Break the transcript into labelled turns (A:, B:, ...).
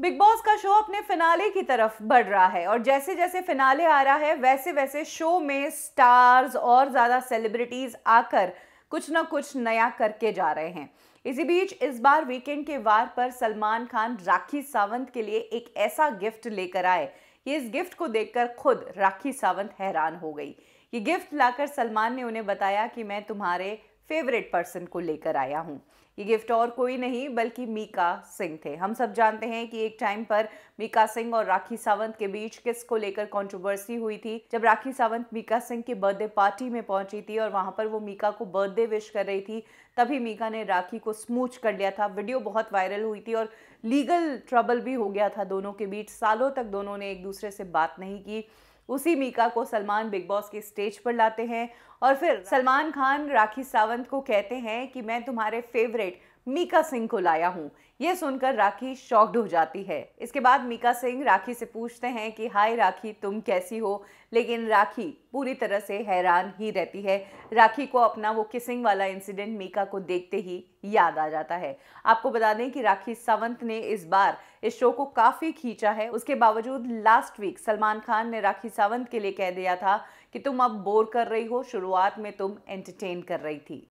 A: big boss का show अपने finale की तरफ बढ़ रहा है और जैसे जैसे फिनाले आ रहा है वैसे वैसे शो में स्टार्स और ज़्यादा सेलिब्रिटीज़ आकर कुछ ना कुछ नया करके जा रहे हैं इसी बीच इस बार वीकेंड के वार पर सलमान खान राखी सावंत के लिए एक ऐसा गिफ्ट लेकर आए ये इस गिफ्ट को देखकर खुद राखी सावंत हैरान हो गई ये गिफ्ट लाकर सलमान ने उन्हें बताया कि मैं तुम्हारे फेवरेट पर्सन को लेकर आया हूँ ये गिफ्ट और कोई नहीं बल्कि मीका सिंह थे हम सब जानते हैं कि एक टाइम पर मीका सिंह और राखी सावंत के बीच किस को लेकर कंट्रोवर्सी हुई थी जब राखी सावंत मीका सिंह की बर्थडे पार्टी में पहुंची थी और वहां पर वो मीका को बर्थडे विश कर रही थी तभी मीका ने राखी को स्मूच कर लिया था वीडियो बहुत वायरल हुई थी और लीगल ट्रबल भी हो गया था दोनों के बीच सालों तक दोनों ने एक दूसरे से बात नहीं की उसी मीका को सलमान बिग बॉस के स्टेज पर लाते हैं और फिर सलमान खान राखी सावंत को कहते हैं कि मैं तुम्हारे फेवरेट मीका सिंह को लाया हूँ ये सुनकर राखी शॉक्ड हो जाती है इसके बाद मीका सिंह राखी से पूछते हैं कि हाय राखी तुम कैसी हो लेकिन राखी पूरी तरह से हैरान ही रहती है राखी को अपना वो किसिंग वाला इंसिडेंट मीका को देखते ही याद आ जाता है आपको बता दें कि राखी सावंत ने इस बार इस शो को काफ़ी खींचा है उसके बावजूद लास्ट वीक सलमान खान ने राखी सावंत के लिए कह दिया था कि तुम अब बोर कर रही हो शुरुआत में तुम एंटरटेन कर रही थी